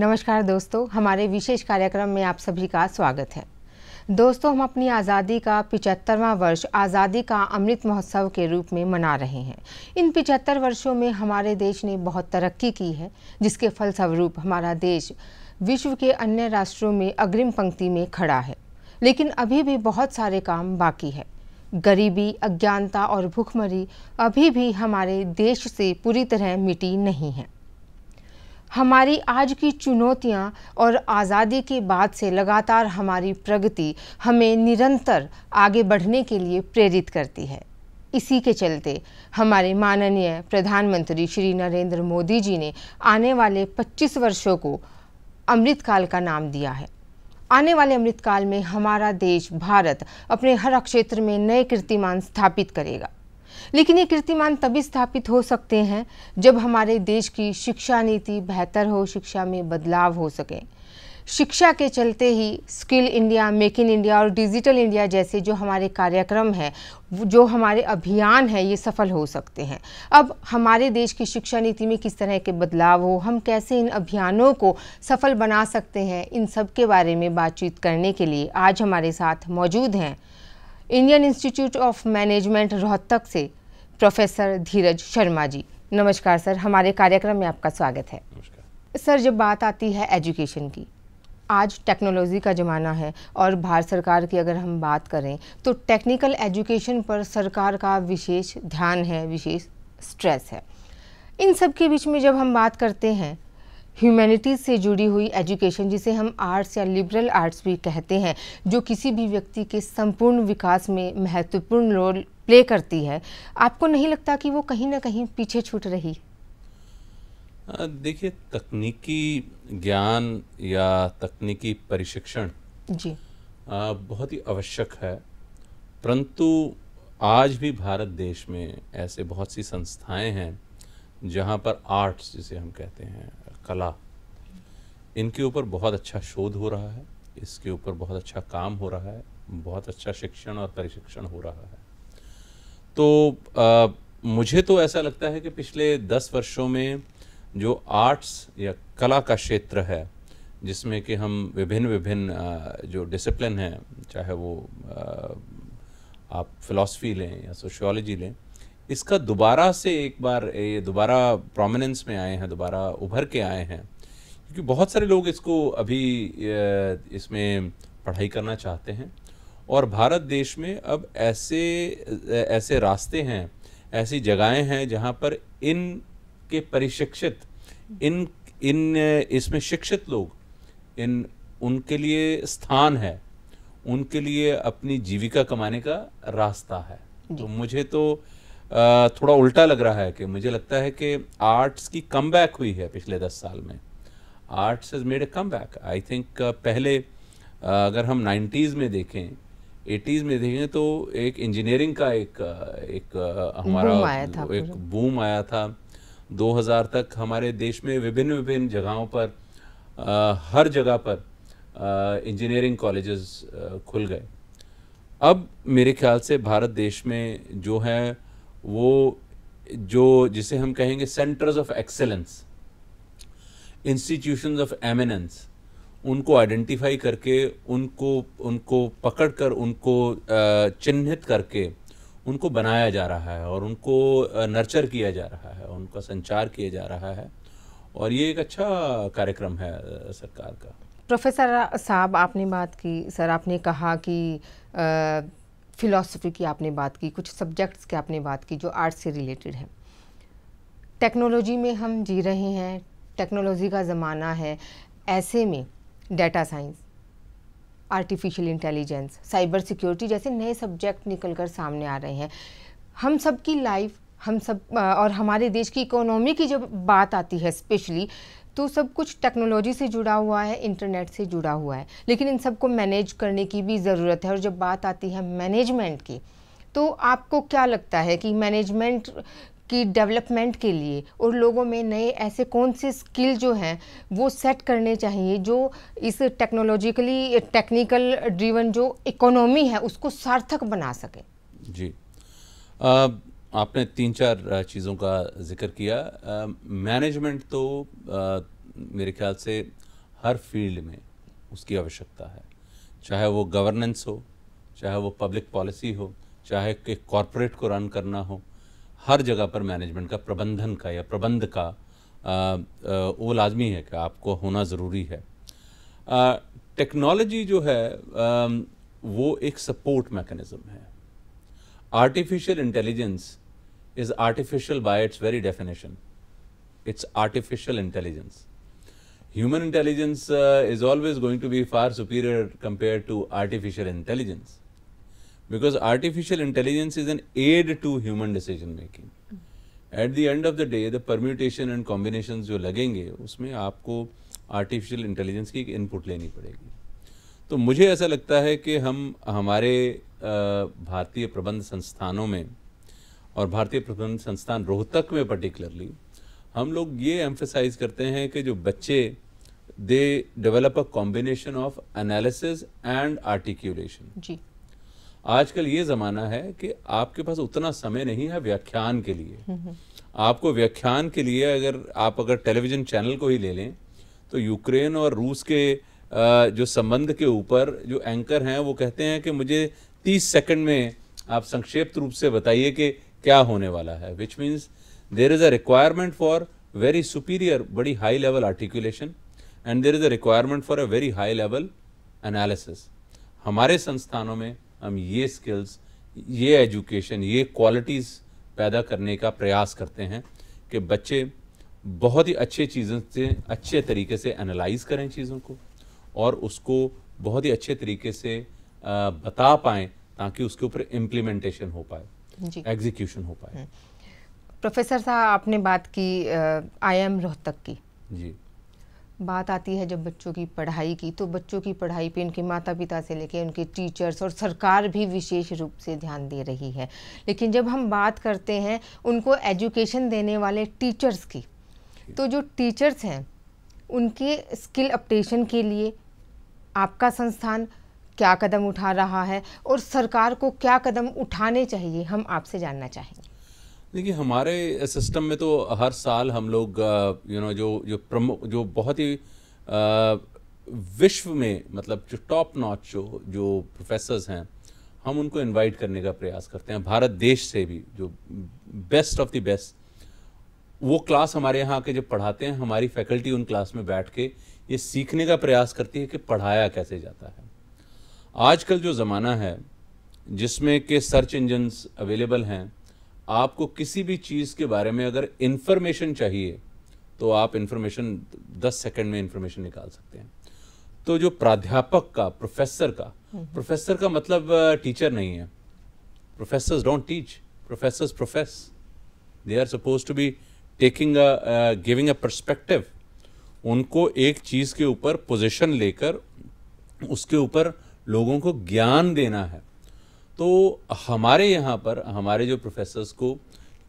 नमस्कार दोस्तों हमारे विशेष कार्यक्रम में आप सभी का स्वागत है दोस्तों हम अपनी आज़ादी का पिचहत्तरवां वर्ष आज़ादी का अमृत महोत्सव के रूप में मना रहे हैं इन पिचहत्तर वर्षों में हमारे देश ने बहुत तरक्की की है जिसके फलस्वरूप हमारा देश विश्व के अन्य राष्ट्रों में अग्रिम पंक्ति में खड़ा है लेकिन अभी भी बहुत सारे काम बाकी है गरीबी अज्ञानता और भूखमरी अभी भी हमारे देश से पूरी तरह मिटी नहीं है हमारी आज की चुनौतियाँ और आज़ादी के बाद से लगातार हमारी प्रगति हमें निरंतर आगे बढ़ने के लिए प्रेरित करती है इसी के चलते हमारे माननीय प्रधानमंत्री श्री नरेंद्र मोदी जी ने आने वाले 25 वर्षों को अमृतकाल का नाम दिया है आने वाले अमृतकाल में हमारा देश भारत अपने हर क्षेत्र में नए कीर्तिमान स्थापित करेगा लेकिन ये कीर्तिमान तभी स्थापित हो सकते हैं जब हमारे देश की शिक्षा नीति बेहतर हो शिक्षा में बदलाव हो सके शिक्षा के चलते ही skill India make in India और डिजिटल इंडिया जैसे जो हमारे कार्यक्रम हैं जो हमारे अभियान हैं ये सफल हो सकते हैं अब हमारे देश की शिक्षा नीति में किस तरह के बदलाव हो हम कैसे इन अभियानों को सफल बना सकते हैं इन सब के बारे में बातचीत करने के लिए आज हमारे साथ मौजूद हैं Indian institute of management Rohtak से प्रोफेसर धीरज शर्मा जी नमस्कार सर हमारे कार्यक्रम में आपका स्वागत है सर जब बात आती है एजुकेशन की आज टेक्नोलॉजी का ज़माना है और भारत सरकार की अगर हम बात करें तो टेक्निकल एजुकेशन पर सरकार का विशेष ध्यान है विशेष स्ट्रेस है इन सब के बीच में जब हम बात करते हैं ह्यूमैनिटीज़ से जुड़ी हुई एजुकेशन जिसे हम आर्ट्स या लिबरल आर्ट्स भी कहते हैं जो किसी भी व्यक्ति के संपूर्ण विकास में महत्वपूर्ण रोल प्ले करती है आपको नहीं लगता कि वो कहीं ना कहीं पीछे छूट रही देखिए तकनीकी ज्ञान या तकनीकी प्रशिक्षण जी आ, बहुत ही आवश्यक है परंतु आज भी भारत देश में ऐसे बहुत सी संस्थाएं हैं जहाँ पर आर्ट्स जिसे हम कहते हैं कला इनके ऊपर बहुत अच्छा शोध हो रहा है इसके ऊपर बहुत अच्छा काम हो रहा है बहुत अच्छा शिक्षण और प्रशिक्षण हो रहा है तो आ, मुझे तो ऐसा लगता है कि पिछले दस वर्षों में जो आर्ट्स या कला का क्षेत्र है जिसमें कि हम विभिन्न विभिन्न जो डिसिप्लिन हैं चाहे वो आप फिलॉसफी लें या सोशियोलॉजी लें इसका दोबारा से एक बार ये दोबारा प्रोमिनेंस में आए हैं दोबारा उभर के आए हैं क्योंकि बहुत सारे लोग इसको अभी इसमें पढ़ाई करना चाहते हैं और भारत देश में अब ऐसे ऐसे रास्ते हैं ऐसी जगहें हैं जहाँ पर इन के परिशिक्षित इन इन इसमें शिक्षित लोग इन उनके लिए स्थान है उनके लिए अपनी जीविका कमाने का रास्ता है तो मुझे तो थोड़ा उल्टा लग रहा है कि मुझे लगता है कि आर्ट्स की कम हुई है पिछले दस साल में arts is made a come back I think पहले अगर हम नाइन्टीज़ में देखें एटीज़ में देखें तो एक इंजीनियरिंग का एक एक हमारा बूम आया था एक बूम आया था 2000 तक हमारे देश में विभिन्न विभिन्न जगहों पर आ, हर जगह पर इंजीनियरिंग कॉलेजेस खुल गए अब मेरे ख्याल से भारत देश में जो है वो जो जिसे हम कहेंगे centres of excellence institution of eminence उनको आइडेंटिफाई करके उनको उनको पकड़ कर उनको चिन्हित करके उनको बनाया जा रहा है और उनको नर्चर किया जा रहा है उनका संचार किया जा रहा है और ये एक अच्छा कार्यक्रम है सरकार का प्रोफेसर साहब आपने बात की सर आपने कहा कि आ, फ़िलासफ़ी की आपने बात की कुछ सब्जेक्ट्स की आपने बात की जो आर्ट से रिलेटेड है टेक्नोलॉजी में हम जी रहे हैं टेक्नोलॉजी का ज़माना है ऐसे में data science artificial intelligence cyber security जैसे नए सब्जेक्ट निकल कर सामने आ रहे हैं हम सब की लाइफ हम सब और हमारे देश की इकोनॉमी की जब बात आती है स्पेशली तो सब कुछ टेक्नोलॉजी से जुड़ा हुआ है इंटरनेट से जुड़ा हुआ है लेकिन इन सबको मैनेज करने की भी ज़रूरत है और जब बात आती है मैनेजमेंट की तो आपको क्या लगता है कि मैनेजमेंट की डेवलपमेंट के लिए और लोगों में नए ऐसे कौन से स्किल जो हैं वो सेट करने चाहिए जो इस टेक्नोलॉजिकली टेक्निकल ड्रीवन जो इकोनॉमी है उसको सार्थक बना सके जी आ, आपने तीन चार चीज़ों का जिक्र किया मैनेजमेंट तो आ, मेरे ख्याल से हर फील्ड में उसकी आवश्यकता है चाहे वो गवर्नेंस हो चाहे वो पब्लिक पॉलिसी हो चाहे एक कॉरपोरेट को रन करना हो हर जगह पर मैनेजमेंट का प्रबंधन का या प्रबंध का आ, आ, वो लाजमी है कि आपको होना ज़रूरी है टेक्नोलॉजी जो है आ, वो एक सपोर्ट मैकेनिज़्म है Artificial intelligence is artificial by its very definition. It's artificial intelligence. Human intelligence uh, is always going to be far superior compared to artificial intelligence because artificial intelligence is an aid to human decision making. At the end of the day the permutation and combination जो लगेंगे उसमें आपको artificial intelligence की input लेनी पड़ेगी तो मुझे ऐसा लगता है कि हम हमारे भारतीय प्रबंध संस्थानों में और भारतीय प्रबंध संस्थान रोहतक में पर्टिकुलरली हम लोग ये एम्फेसाइज करते हैं कि जो बच्चे they develop a combination of analysis and articulation जी आजकल ये ज़माना है कि आपके पास उतना समय नहीं है व्याख्यान के लिए हम्म, हम्म। आपको व्याख्यान के लिए अगर आप अगर टेलीविज़न चैनल को ही ले लें तो यूक्रेन और रूस के जो संबंध के ऊपर जो एंकर हैं वो कहते हैं कि मुझे तीस सेकंड में आप संक्षिप्त रूप से बताइए कि क्या होने वाला है which means there is a requirement for very superior बड़ी high level articulation and there is a requirement for a very high level analysis हमारे संस्थानों में हम ये स्किल्स ये एजुकेशन ये क्वालिटीज़ पैदा करने का प्रयास करते हैं कि बच्चे बहुत ही अच्छे चीज़ों से अच्छे तरीके से एनालाइज करें चीज़ों को और उसको बहुत ही अच्छे तरीके से बता पाएँ ताकि उसके ऊपर इम्प्लीमेंटेशन हो पाए एग्जीक्यूशन हो पाए प्रोफेसर हम्म। साहब आपने बात की आई एम रोहतक की जी बात आती है जब बच्चों की पढ़ाई की तो बच्चों की पढ़ाई पे उनके माता पिता से लेकर उनके टीचर्स और सरकार भी विशेष रूप से ध्यान दे रही है लेकिन जब हम बात करते हैं उनको एजुकेशन देने वाले टीचर्स की तो जो टीचर्स हैं उनके स्किल अपडेशन के लिए आपका संस्थान क्या कदम उठा रहा है और सरकार को क्या कदम उठाने चाहिए हम आपसे जानना चाहेंगे देखिए हमारे सिस्टम में तो हर साल हम लोग यू नो जो जो प्रमुख जो बहुत ही विश्व में मतलब जो टॉप नॉच जो जो प्रोफेसर्स हैं हम उनको इनवाइट करने का प्रयास करते हैं भारत देश से भी जो बेस्ट ऑफ द बेस्ट वो क्लास हमारे यहाँ के जब पढ़ाते हैं हमारी फैकल्टी उन क्लास में बैठ के ये सीखने का प्रयास करती है कि पढ़ाया कैसे जाता है आजकल जो ज़माना है जिसमें के सर्च इंजन्स अवेलेबल हैं आपको किसी भी चीज़ के बारे में अगर इन्फॉर्मेशन चाहिए तो आप इन्फॉर्मेशन दस सेकंड में इन्फॉर्मेशन निकाल सकते हैं तो जो प्राध्यापक का प्रोफेसर का प्रोफेसर हम्म। का मतलब टीचर नहीं है professors don't teach professors profess they are supposed to be taking giving a perspective उनको एक चीज़ के ऊपर पोजीशन लेकर उसके ऊपर लोगों को ज्ञान देना है तो हमारे यहाँ पर हमारे जो प्रोफेसर्स को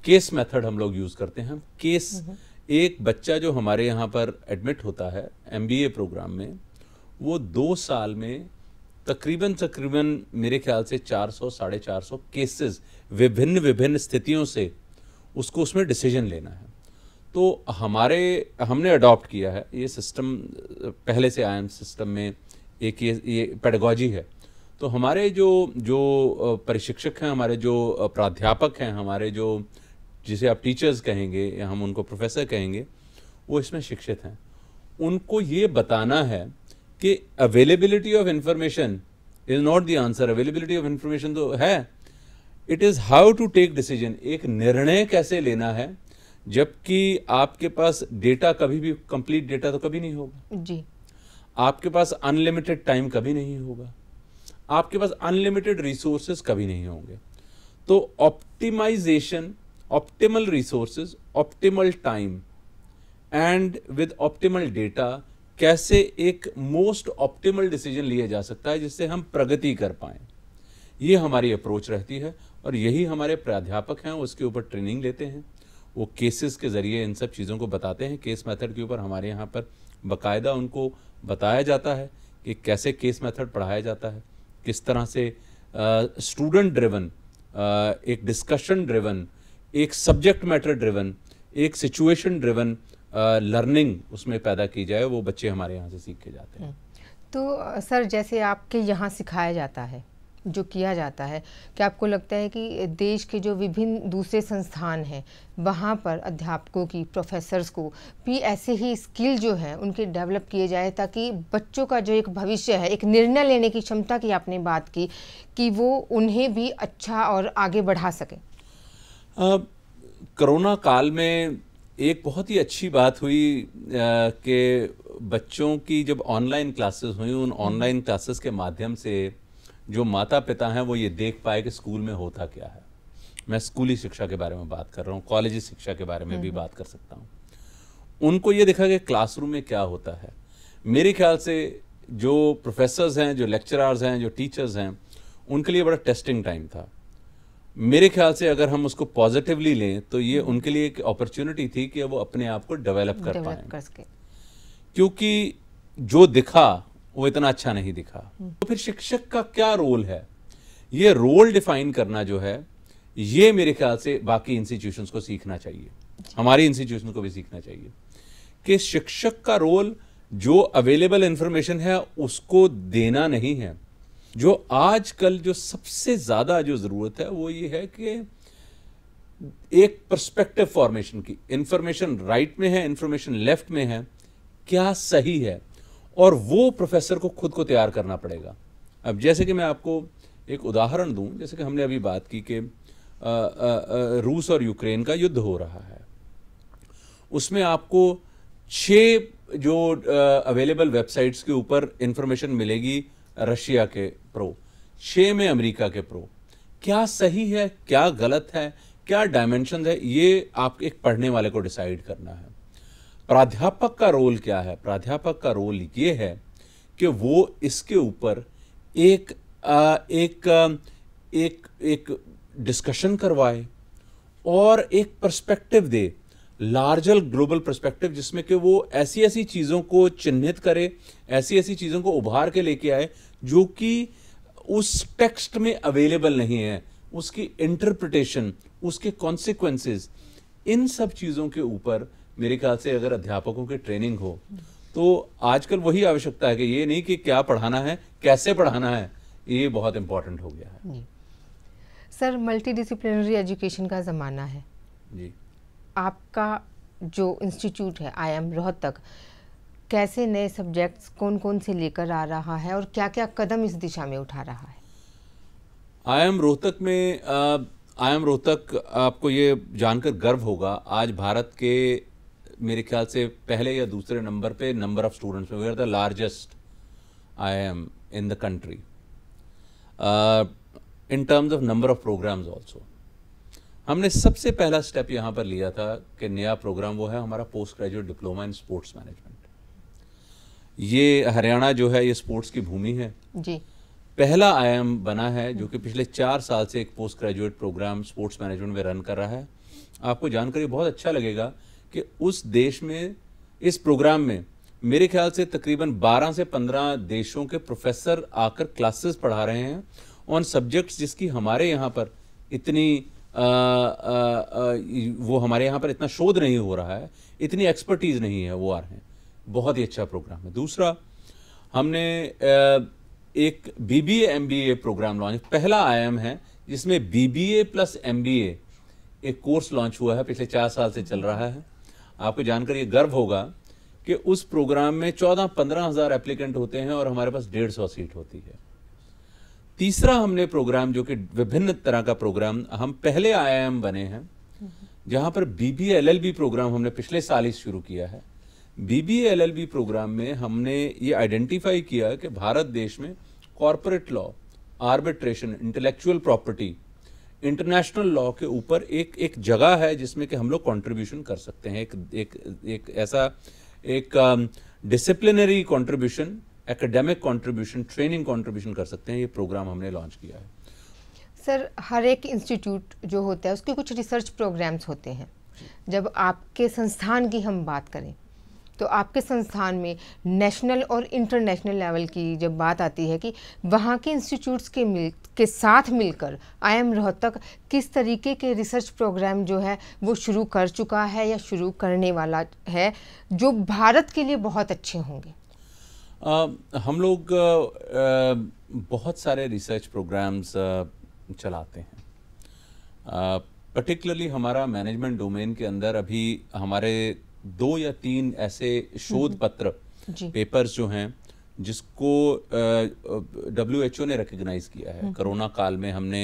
केस मेथड हम लोग यूज़ करते हैं केस हम्म। एक बच्चा जो हमारे यहाँ पर एडमिट होता है एम प्रोग्राम में वो दो साल में तकरीबन तकरीबन मेरे ख्याल से 400 साढ़े चार सौ केसेस विभिन्न विभिन्न स्थितियों से उसको उसमें डिसीजन लेना है तो हमारे हमने अडॉप्ट किया है ये सिस्टम पहले से आया सिस्टम में एक ये ये पेडगॉजी है तो हमारे जो जो प्रशिक्षक हैं हमारे जो प्राध्यापक हैं हमारे जो जिसे आप टीचर्स कहेंगे या हम उनको प्रोफेसर कहेंगे वो इसमें शिक्षित हैं उनको ये बताना है कि availability of information is not the answer availability of information तो है it is how to take decision एक निर्णय कैसे लेना है जबकि आपके पास डेटा कभी भी कंप्लीट डेटा तो कभी नहीं होगा जी आपके पास अनलिमिटेड टाइम कभी नहीं होगा आपके पास अनलिमिटेड रिसोर्सेज कभी नहीं होंगे तो optimization optimal resources optimal time and with optimal data कैसे एक मोस्ट ऑप्टिमल डिसीजन लिया जा सकता है जिससे हम प्रगति कर पाए ये हमारी अप्रोच रहती है और यही हमारे प्राध्यापक हैं उसके ऊपर ट्रेनिंग लेते हैं वो केसेस के ज़रिए इन सब चीज़ों को बताते हैं केस मेथड के ऊपर हमारे यहाँ पर बकायदा उनको बताया जाता है कि कैसे केस मेथड पढ़ाया जाता है किस तरह से स्टूडेंट ड्रिवन एक डिस्कशन ड्रिवन एक सब्जेक्ट मैटर ड्रिवन एक सिचुएशन ड्रिवन लर्निंग उसमें पैदा की जाए वो बच्चे हमारे यहाँ से सीखे जाते हैं हम्म। तो सर जैसे आपके यहाँ सिखाया जाता है जो किया जाता है क्या आपको लगता है कि देश के जो विभिन्न दूसरे संस्थान हैं वहाँ पर अध्यापकों की प्रोफेसर्स को भी ऐसे ही स्किल जो हैं उनके डेवलप किए जाए ताकि बच्चों का जो एक भविष्य है एक निर्णय लेने की क्षमता की आपने बात की कि वो उन्हें भी अच्छा और आगे बढ़ा सके कोरोना काल में एक बहुत ही अच्छी बात हुई कि बच्चों की जब ऑनलाइन क्लासेस हुई उन ऑनलाइन क्लासेस के माध्यम से जो माता पिता हैं वो ये देख पाए कि स्कूल में होता क्या है मैं स्कूली शिक्षा के बारे में बात कर रहा हूँ कॉलेजी शिक्षा के बारे में भी हम्म। बात कर सकता हूँ उनको ये देखा कि क्लासरूम में क्या होता है मेरे ख्याल से जो प्रोफेसर्स हैं जो लेक्चरर्स हैं जो टीचर्स हैं उनके लिए बड़ा टेस्टिंग टाइम था मेरे ख्याल से अगर हम उसको पॉजिटिवली लें तो ये हम्म। उनके लिए एक अपॉर्चुनिटी थी कि वो अपने आप को डेवलप कर पाए क्योंकि जो दिखा वो इतना अच्छा नहीं दिखा तो फिर शिक्षक का क्या रोल है ये रोल डिफाइन करना जो है ये मेरे ख्याल से बाकी इंस्टीट्यूशन को सीखना चाहिए हमारी इंस्टीट्यूशन को भी सीखना चाहिए कि शिक्षक का रोल जो अवेलेबल इंफॉर्मेशन है उसको देना नहीं है जो आजकल जो सबसे ज़्यादा जो ज़रूरत है वो ये है कि एक परस्पेक्टिव फॉर्मेशन की इंफॉर्मेशन राइट में है इंफॉर्मेशन लेफ्ट में है क्या सही है और वो प्रोफेसर को खुद को तैयार करना पड़ेगा अब जैसे कि मैं आपको एक उदाहरण दूं जैसे कि हमने अभी बात की कि रूस और यूक्रेन का युद्ध हो रहा है उसमें आपको छः जो अवेलेबल वेबसाइट्स के ऊपर इंफॉर्मेशन मिलेगी रशिया के प्रो छः में अमेरिका के प्रो क्या सही है क्या गलत है क्या डायमेंशन है ये आप एक पढ़ने वाले को डिसाइड करना है प्राध्यापक का रोल क्या है प्राध्यापक का रोल ये है कि वो इसके ऊपर एक एक एक एक डिस्कशन करवाए और एक पर्सपेक्टिव दे लार्जर ग्लोबल पर्सपेक्टिव जिसमें कि वो ऐसी ऐसी चीज़ों को चिन्हित करे ऐसी ऐसी चीज़ों को उभार के लेके आए जो कि उस टेक्स्ट में अवेलेबल नहीं है उसकी इंटरप्रिटेशन उसके कॉन्सिक्वेंसेस इन सब चीज़ों के ऊपर मेरे ख्याल से अगर अध्यापकों की ट्रेनिंग हो तो आजकल वही आवश्यकता है कि ये नहीं कि क्या पढ़ाना है कैसे पढ़ाना है ये बहुत इम्पोर्टेंट हो गया है सर मल्टीडिसिप्लिनरी एजुकेशन का ज़माना है जी आपका जो इंस्टीट्यूट है आई एम रोहतक कैसे नए सब्जेक्ट्स कौन कौन से लेकर आ रहा है और क्या क्या कदम इस दिशा में उठा रहा है आई एम रोहतक में आई एम रोहतक आपको ये जानकर गर्व होगा आज भारत के मेरे ख्याल से पहले या दूसरे नंबर पे नंबर ऑफ स्टूडेंट्स में we are the largest I M in the country in terms of number of programmes also हमने सबसे पहला स्टेप यहाँ पर लिया था कि नया प्रोग्राम वो है हमारा post graduate diploma in sports management ये हरियाणा जो है ये स्पोर्ट्स की भूमि है जी पहला एम बना है जो कि पिछले चार साल से एक post graduate programme sports management में रन कर रहा है आपको जानकर बहुत अच्छा लगेगा कि उस देश में इस प्रोग्राम में मेरे ख्याल से तकरीबन 12 से 15 देशों के प्रोफेसर आकर क्लासेस पढ़ा रहे हैं ऑन सब्जेक्ट्स जिसकी हमारे यहाँ पर इतनी आ, आ, आ, वो हमारे यहाँ पर इतना शोध नहीं हो रहा है इतनी एक्सपर्टीज़ नहीं है वो आ रहे हैं बहुत ही अच्छा प्रोग्राम है दूसरा हमने एक B B M B A programme launch पहला आई एम है जिसमें B B A plus M B A एक कोर्स लॉन्च हुआ है पिछले चार साल से चल रहा है आपको जानकर ये गर्व होगा कि उस प्रोग्राम में चौदह पंद्रह हज़ार एप्लीकेंट होते हैं और हमारे पास डेढ़ सौ सीट होती है तीसरा हमने प्रोग्राम जो कि विभिन्न तरह का प्रोग्राम हम पहले आईआईएम बने हैं जहां पर बीबीएलएलबी प्रोग्राम हमने पिछले साल ही शुरू किया है बीबीएलएलबी प्रोग्राम में हमने ये आइडेंटिफाई किया कि भारत देश में corporate law arbitration intellectual property international law के ऊपर एक एक जगह है जिसमें कि हम लोग कॉन्ट्रीब्यूशन कर सकते हैं एक एक एक ऐसा एक disciplinary contribution academic contribution training contribution कर सकते हैं ये प्रोग्राम हमने लॉन्च किया है सर हर एक इंस्टीट्यूट जो होता है उसके कुछ रिसर्च प्रोग्राम्स होते हैं जब आपके संस्थान की हम बात करें तो आपके संस्थान में नेशनल और इंटरनेशनल लेवल की जब बात आती है कि वहाँ के इंस्टीट्यूट्स के मिल के साथ मिलकर आई एम रोहतक किस तरीके के रिसर्च प्रोग्राम जो है वो शुरू कर चुका है या शुरू करने वाला है जो भारत के लिए बहुत अच्छे होंगे आ, हम लोग आ, बहुत सारे रिसर्च प्रोग्राम्स चलाते हैं पर्टिकुलरली हमारा मैनेजमेंट डोमेन के अंदर अभी हमारे दो या तीन ऐसे शोध हम्म। पत्र पेपर्स जो हैं जिसको डब्ल्यू एच ओ ने रिकग्नाइज किया है हम्म। कोरोना काल में हमने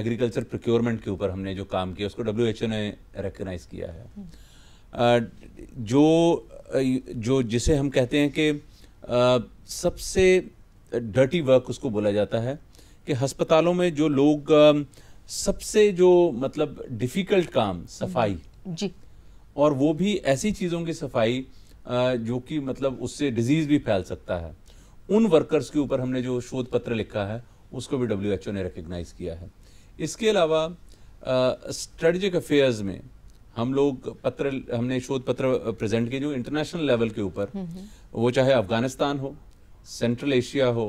एग्रीकल्चर प्रोक्योरमेंट के ऊपर हमने जो काम किया उसको डब्ल्यू एच ओ ने रिकग्नाइज किया है हम्म। जो जो जिसे हम कहते हैं कि सबसे डर्टी वर्क उसको बोला जाता है कि अस्पतालों में जो लोग सबसे जो मतलब डिफिकल्ट काम सफाई जी और वो भी ऐसी चीज़ों की सफाई जो कि मतलब उससे डिजीज़ भी फैल सकता है उन वर्कर्स के ऊपर हमने जो शोध पत्र लिखा है उसको भी डब्ल्यू ने रिकग्नाइज़ किया है इसके अलावा स्ट्रेटजिक अफेयर्स में हम लोग पत्र हमने शोध पत्र प्रेजेंट किए जो इंटरनेशनल लेवल के ऊपर हम्म, हम्म। वो चाहे अफगानिस्तान हो सेंट्रल एशिया हो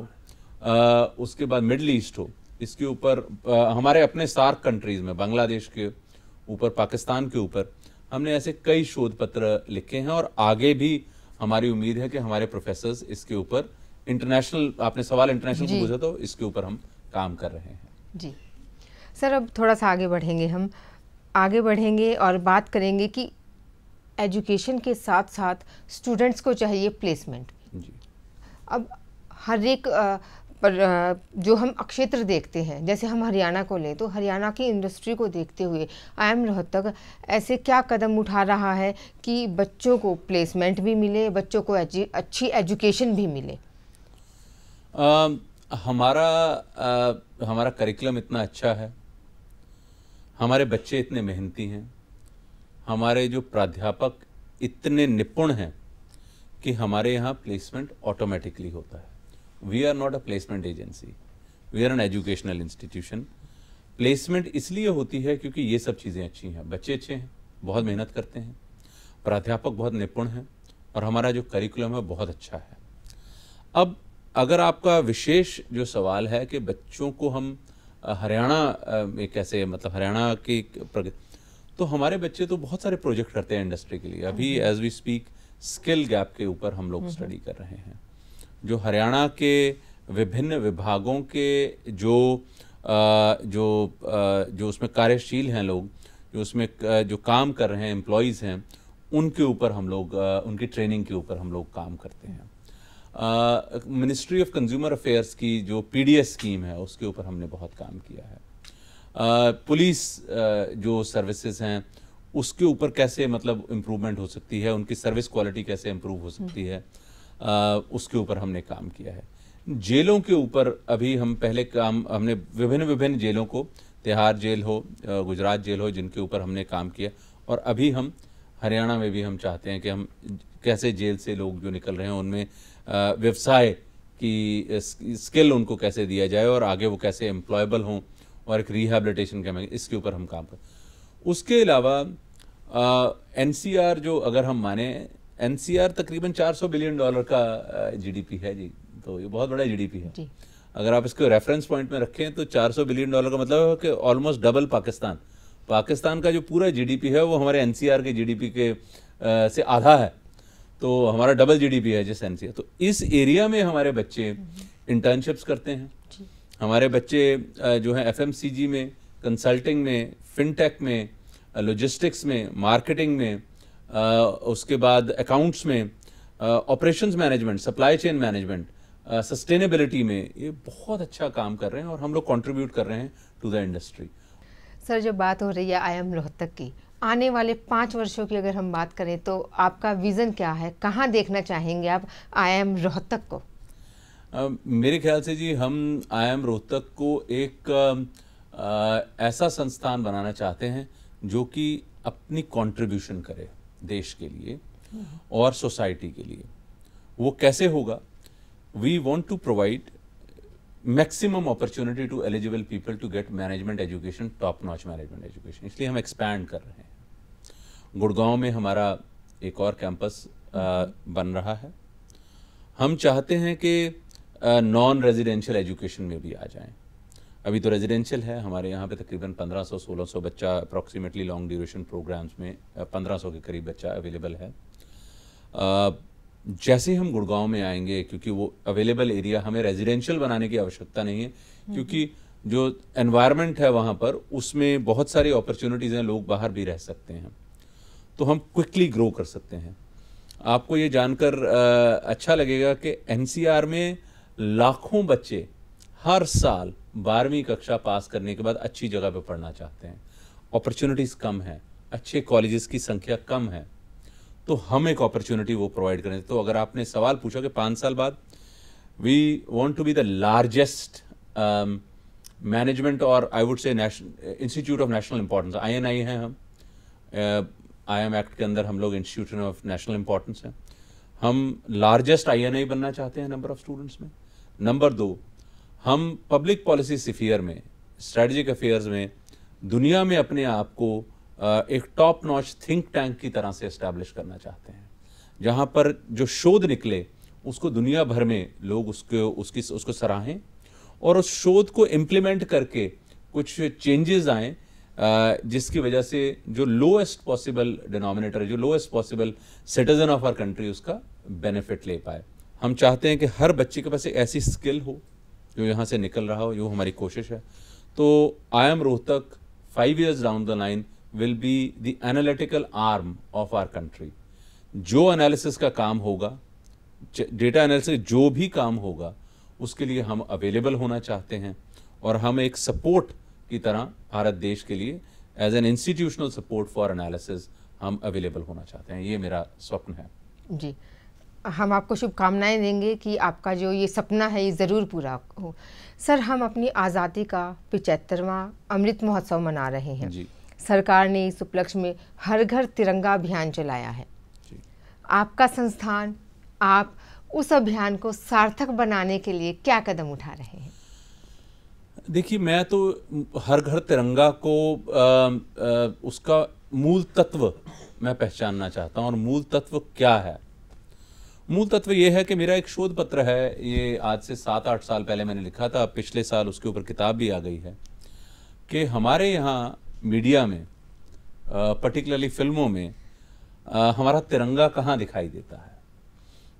आ, उसके बाद मिडल ईस्ट हो इसके ऊपर हमारे अपने सार्क कंट्रीज में बांग्लादेश के ऊपर पाकिस्तान के ऊपर हमने ऐसे कई शोध पत्र लिखे हैं और आगे भी हमारी उम्मीद है कि हमारे प्रोफेसर इसके ऊपर इंटरनेशनल आपने सवाल इंटरनेशनल को पूछा तो इसके ऊपर हम काम कर रहे हैं जी सर अब थोड़ा सा आगे बढ़ेंगे हम आगे बढ़ेंगे और बात करेंगे कि एजुकेशन के साथ साथ स्टूडेंट्स को चाहिए प्लेसमेंट अब हर एक पर जो हम अक्षेत्र देखते हैं जैसे हम हरियाणा को लें तो हरियाणा की इंडस्ट्री को देखते हुए आई एम रोहतक ऐसे क्या कदम उठा रहा है कि बच्चों को प्लेसमेंट भी मिले बच्चों को अच्छी एजुकेशन भी मिले आ, हमारा आ, हमारा करिकुलम इतना अच्छा है हमारे बच्चे इतने मेहनती हैं हमारे जो प्राध्यापक इतने निपुण हैं कि हमारे यहाँ प्लेसमेंट ऑटोमेटिकली होता है we are not a placement agency we are an educational institution placement इसलिए होती है क्योंकि ये सब चीज़ें अच्छी हैं बच्चे अच्छे हैं बहुत मेहनत करते हैं प्राध्यापक बहुत निपुण हैं और हमारा जो करिकुलम है बहुत अच्छा है अब अगर आपका विशेष जो सवाल है कि बच्चों को हम हरियाणा में कैसे मतलब हरियाणा की प्रगति तो हमारे बच्चे तो बहुत सारे प्रोजेक्ट करते हैं इंडस्ट्री के लिए अभी as we speak skill gap के ऊपर हम लोग स्टडी हम्म, हम्म। कर रहे हैं जो हरियाणा के विभिन्न विभागों के जो आ, जो आ, जो उसमें कार्यशील हैं लोग जो उसमें जो काम कर रहे हैं एम्प्लॉयज़ हैं उनके ऊपर हम लोग उनकी ट्रेनिंग के ऊपर हम लोग काम करते हैं मिनिस्ट्री ऑफ कंज्यूमर अफेयर्स की जो पीडीएस स्कीम है उसके ऊपर हमने बहुत काम किया है पुलिस जो सर्विसेज हैं उसके ऊपर कैसे मतलब इम्प्रूवमेंट हो सकती है उनकी सर्विस क्वालिटी कैसे इम्प्रूव हो सकती है उसके ऊपर हमने काम किया है जेलों के ऊपर अभी हम पहले काम हमने विभिन्न विभिन्न जेलों को तिहाड़ जेल हो गुजरात जेल हो जिनके ऊपर हमने काम किया और अभी हम हरियाणा में भी हम चाहते हैं कि हम कैसे जेल से लोग जो निकल रहे हैं उनमें व्यवसाय की स्किल उनको कैसे दिया जाए और आगे वो कैसे एम्प्लॉयबल हों और एक रिहेबलीटेशन कैम इसके ऊपर हम काम करें उसके अलावा एन जो अगर हम माने एन तकरीबन 400 बिलियन डॉलर का जीडीपी है जी तो ये बहुत बड़ा जीडीपी है जी। अगर आप इसको रेफरेंस पॉइंट में रखें तो 400 बिलियन डॉलर का मतलब है कि ऑलमोस्ट डबल पाकिस्तान पाकिस्तान का जो पूरा जीडीपी है वो हमारे एनसीआर के जीडीपी के आ, से आधा है तो हमारा डबल जीडीपी है जिस आर तो इस एरिया में हमारे बच्चे इंटर्नशिप्स हम्म। करते हैं हमारे बच्चे जो है जी में कंसल्टिंग में फिनटेक में लॉजिस्टिक्स में मार्केटिंग में उसके बाद अकाउंट्स में operations management supply chain management sustainability में ये बहुत अच्छा काम कर रहे हैं और हम लोग कंट्रीब्यूट कर रहे हैं टू द इंडस्ट्री सर जब बात हो रही है आई एम रोहतक की आने वाले पाँच वर्षों की अगर हम बात करें तो आपका विज़न क्या है कहाँ देखना चाहेंगे आप आई एम रोहतक को मेरे ख्याल से जी हम आई एम रोहतक को एक ऐसा संस्थान बनाना चाहते हैं जो कि अपनी कंट्रीब्यूशन करे देश के लिए और सोसाइटी के लिए वो कैसे होगा we want to provide maximum opportunity to eligible people to get management education top notch management education इसलिए हम एक्सपैंड कर रहे हैं गुड़गांव में हमारा एक और कैंपस बन रहा है हम चाहते हैं कि नॉन रेजिडेंशियल एजुकेशन में भी आ जाएं अभी तो रेजिडेंशियल है हमारे यहाँ पे तकरीबन 1500-1600 बच्चा अप्रॉक्सीमेटली लॉन्ग ड्यूरेशन प्रोग्राम्स में 1500 के करीब बच्चा अवेलेबल है जैसे हम गुड़गांव में आएंगे क्योंकि वो अवेलेबल एरिया हमें रेजिडेंशियल बनाने की आवश्यकता नहीं है हम्म। क्योंकि जो एनवायरमेंट है वहाँ पर उसमें बहुत सारी अपॉर्चुनिटीज़ हैं लोग बाहर भी रह सकते हैं तो हम क्विकली ग्रो कर सकते हैं आपको ये जानकर अच्छा लगेगा कि एन में लाखों बच्चे हर साल बारहवीं कक्षा पास करने के बाद अच्छी जगह पर पढ़ना चाहते हैं अपॉर्चुनिटीज़ कम हैं अच्छे कॉलेजेस की संख्या कम है तो हम एक अपॉर्चुनिटी वो प्रोवाइड करें तो अगर आपने सवाल पूछा कि पाँच साल बाद we want to be the largest management और I would say institute of national importance I N I हैं हम आई एम एक्ट के अंदर हम लोग इंस्टीट्यूट ऑफ नेशनल इंपॉर्टेंस हैं हम लार्जेस्ट आई एन आई बनना चाहते हैं नंबर ऑफ स्टूडेंट्स में नंबर दो हम पब्लिक पॉलिसी सिफियर में स्ट्रेटजिक अफेयर्स में दुनिया में अपने आप को एक टॉप नॉच थिंक टैंक की तरह से इस्टेब्लिश करना चाहते हैं जहाँ पर जो शोध निकले उसको दुनिया भर में लोग उसको उसकी उसको सराहें और उस शोध को इम्प्लीमेंट करके कुछ चेंजेस आए जिसकी वजह से जो लोएस्ट पॉसिबल डिनोमिनेटर जो lowest possible citizen of our country उसका बेनिफिट ले पाए हम चाहते हैं कि हर बच्चे के पास एक ऐसी स्किल हो जो यहाँ से निकल रहा हो यो हमारी कोशिश है तो I M Rohtak five years down the line will be the analytical arm of our country जो एनालिसिस का काम होगा डेटा एनालिसिस जो भी काम होगा उसके लिए हम अवेलेबल होना चाहते हैं और हम एक सपोर्ट की तरह भारत देश के लिए as an institutional support for analysis हम अवेलेबल होना चाहते हैं ये मेरा स्वप्न है जी हम आपको शुभकामनाएं देंगे कि आपका जो ये सपना है ये ज़रूर पूरा हो सर हम अपनी आज़ादी का पिचहत्तरवा अमृत महोत्सव मना रहे हैं सरकार ने इस उपलक्ष्य में हर घर तिरंगा अभियान चलाया है आपका संस्थान आप उस अभियान को सार्थक बनाने के लिए क्या कदम उठा रहे हैं देखिए मैं तो हर घर तिरंगा को आ, आ, उसका मूल तत्व मैं पहचानना चाहता हूँ और मूल तत्व क्या है मूल तत्व ये है कि मेरा एक शोध पत्र है ये आज से सात आठ साल पहले मैंने लिखा था पिछले साल उसके ऊपर किताब भी आ गई है कि हमारे यहाँ मीडिया में पर्टिकुलरली फिल्मों में हमारा तिरंगा कहाँ दिखाई देता है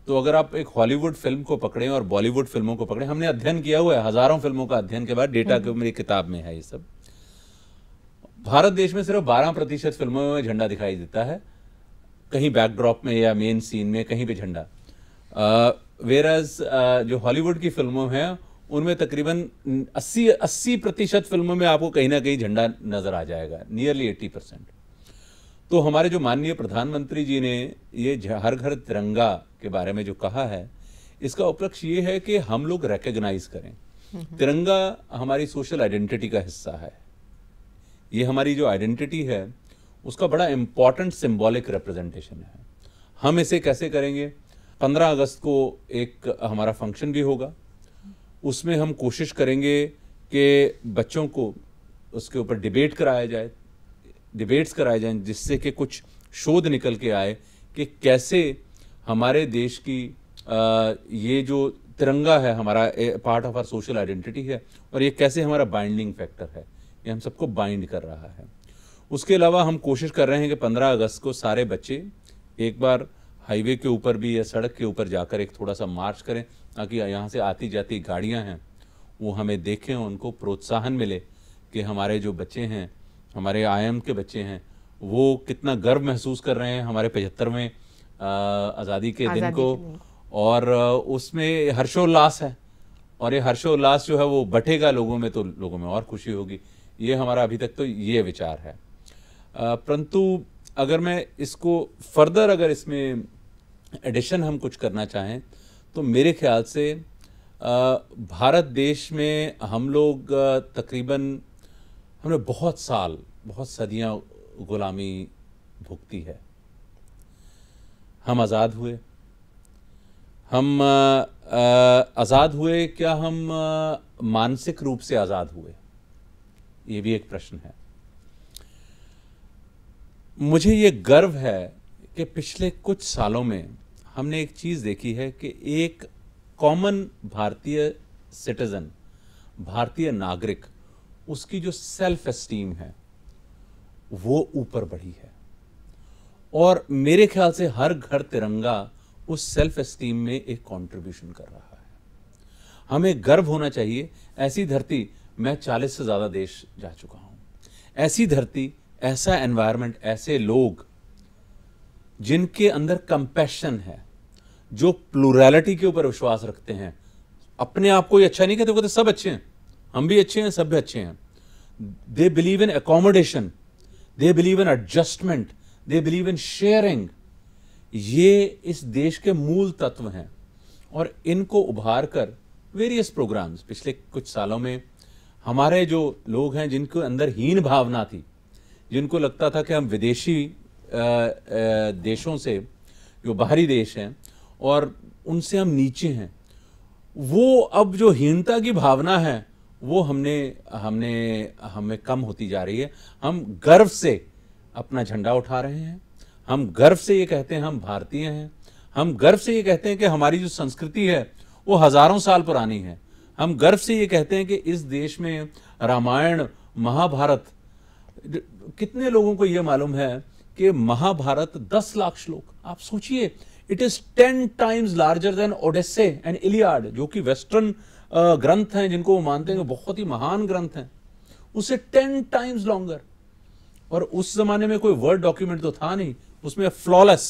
तो अगर आप एक हॉलीवुड फिल्म को पकड़ें और बॉलीवुड फिल्मों को पकड़ें हमने अध्ययन किया हुआ है हज़ारों फिल्मों का अध्ययन के बाद डेटा के हम्म। मेरी किताब में है ये सब भारत देश में सिर्फ 12 प्रतिशत फिल्मों में झंडा दिखाई देता है कहीं बैकड्रॉप में या मेन सीन में कहीं पे झंडा वेर एज जो हॉलीवुड की फिल्मों हैं उनमें तकरीबन 80 80 प्रतिशत फिल्मों में आपको कहीं ना कहीं झंडा नज़र आ जाएगा नियरली 80 परसेंट तो हमारे जो माननीय प्रधानमंत्री जी ने ये हर घर तिरंगा के बारे में जो कहा है इसका उपलक्ष्य ये है कि हम लोग रिकग्नाइज करें तिरंगा हमारी सोशल आइडेंटिटी का हिस्सा है ये हमारी जो आइडेंटिटी है उसका बड़ा इम्पॉर्टेंट सिम्बॉलिक रिप्रेजेंटेशन है हम इसे कैसे करेंगे 15 अगस्त को एक हमारा फंक्शन भी होगा उसमें हम कोशिश करेंगे कि बच्चों को उसके ऊपर डिबेट कराया जाए डिबेट्स कराए जाएं जिससे कि कुछ शोध निकल के आए कि कैसे हमारे देश की ये जो तिरंगा है हमारा part of our social identity है और ये कैसे हमारा बाइंडिंग फैक्टर है ये हम सबको बाइंड कर रहा है उसके अलावा हम कोशिश कर रहे हैं कि 15 अगस्त को सारे बच्चे एक बार हाईवे के ऊपर भी या सड़क के ऊपर जाकर एक थोड़ा सा मार्च करें ताकि यहाँ से आती जाती गाड़ियाँ हैं वो हमें देखें उनको प्रोत्साहन मिले कि हमारे जो बच्चे हैं हमारे आई के बच्चे हैं वो कितना गर्व महसूस कर रहे हैं हमारे पचहत्तरवें आज़ादी के आजादी दिन को और उसमें हर्षोल्लास है और ये हर्षोल्लास जो है वो बटेगा लोगों में तो लोगों में और खुशी होगी ये हमारा अभी तक तो ये विचार है परंतु अगर मैं इसको फर्दर अगर इसमें एडिशन हम कुछ करना चाहें तो मेरे ख्याल से भारत देश में हम लोग तकरीबन हमने बहुत साल बहुत सदियां ग़ुलामी भुगती है हम आज़ाद हुए हम आज़ाद हुए क्या हम मानसिक रूप से आज़ाद हुए ये भी एक प्रश्न है मुझे ये गर्व है कि पिछले कुछ सालों में हमने एक चीज़ देखी है कि एक कॉमन भारतीय सिटीज़न भारतीय नागरिक उसकी जो सेल्फ एस्टीम है वो ऊपर बढ़ी है और मेरे ख्याल से हर घर तिरंगा उस सेल्फ एस्टीम में एक कंट्रीब्यूशन कर रहा है हमें गर्व होना चाहिए ऐसी धरती मैं 40 से ज़्यादा देश जा चुका हूँ ऐसी धरती ऐसा एनवायरनमेंट ऐसे लोग जिनके अंदर कंपैशन है जो प्लूरैलिटी के ऊपर विश्वास रखते हैं अपने आप को ये अच्छा नहीं कहते वो कहते सब अच्छे हैं हम भी अच्छे हैं सब भी अच्छे हैं they believe in accommodation they believe in adjustment they believe in sharing ये इस देश के मूल तत्व हैं और इनको उभार कर वेरियस प्रोग्राम्स पिछले कुछ सालों में हमारे जो लोग हैं जिनके अंदर हीन भावना थी जिनको लगता था कि हम विदेशी देशों से जो बाहरी देश हैं और उनसे हम नीचे हैं वो अब जो हीनता की भावना है वो हमने हमने हमें कम होती जा रही है हम गर्व से अपना झंडा उठा रहे हैं हम गर्व से ये कहते हैं हम भारतीय हैं हम गर्व से ये कहते हैं कि हमारी जो संस्कृति है वो हजारों साल पुरानी है हम गर्व से ये कहते हैं कि इस देश में रामायण महाभारत कितने लोगों को यह मालूम है कि महाभारत 10 लाख श्लोक आप सोचिए it is 10 times larger than Odyssey and Iliad जो कि वेस्टर्न ग्रंथ हैं जिनको वो मानते हैं बहुत ही महान ग्रंथ हैं उसे 10 टाइम्स लॉन्गर और उस जमाने में कोई वर्ड डॉक्यूमेंट तो था नहीं उसमें flawless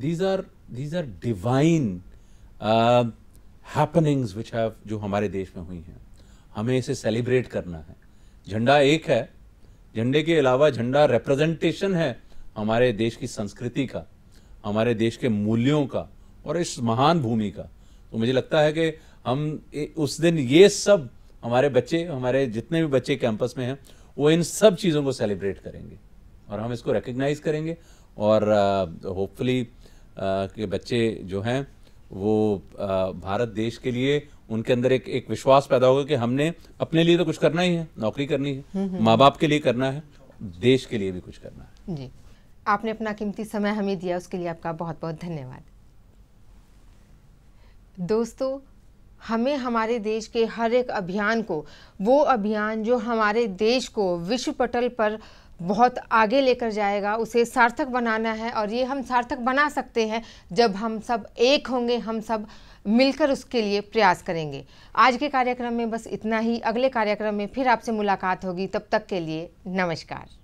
these are these are divine happenings which have जो हमारे देश में हुई हैं हमें इसे सेलिब्रेट करना है झंडा एक है झंडे के अलावा झंडा रिप्रेजेंटेशन है हमारे देश की संस्कृति का हमारे देश के मूल्यों का और इस महान भूमि का तो मुझे लगता है कि हम उस दिन ये सब हमारे बच्चे हमारे जितने भी बच्चे कैंपस में हैं वो इन सब चीज़ों को सेलिब्रेट करेंगे और हम इसको रिकग्नाइज करेंगे और होपफुली uh, uh, के बच्चे जो हैं वो uh, भारत देश के लिए उनके अंदर एक एक विश्वास पैदा होगा कि हमने अपने लिए तो कुछ करना ही है नौकरी करनी है हम्म, हम्म। माँ बाप के लिए करना है देश के लिए भी कुछ करना है जी आपने अपना कीमती समय हमें दिया उसके लिए आपका बहुत बहुत धन्यवाद दोस्तों हमें हमारे देश के हर एक अभियान को वो अभियान जो हमारे देश को विश्व पटल पर बहुत आगे लेकर जाएगा उसे सार्थक बनाना है और ये हम सार्थक बना सकते हैं जब हम सब एक होंगे हम सब मिलकर उसके लिए प्रयास करेंगे आज के कार्यक्रम में बस इतना ही अगले कार्यक्रम में फिर आपसे मुलाकात होगी तब तक के लिए नमस्कार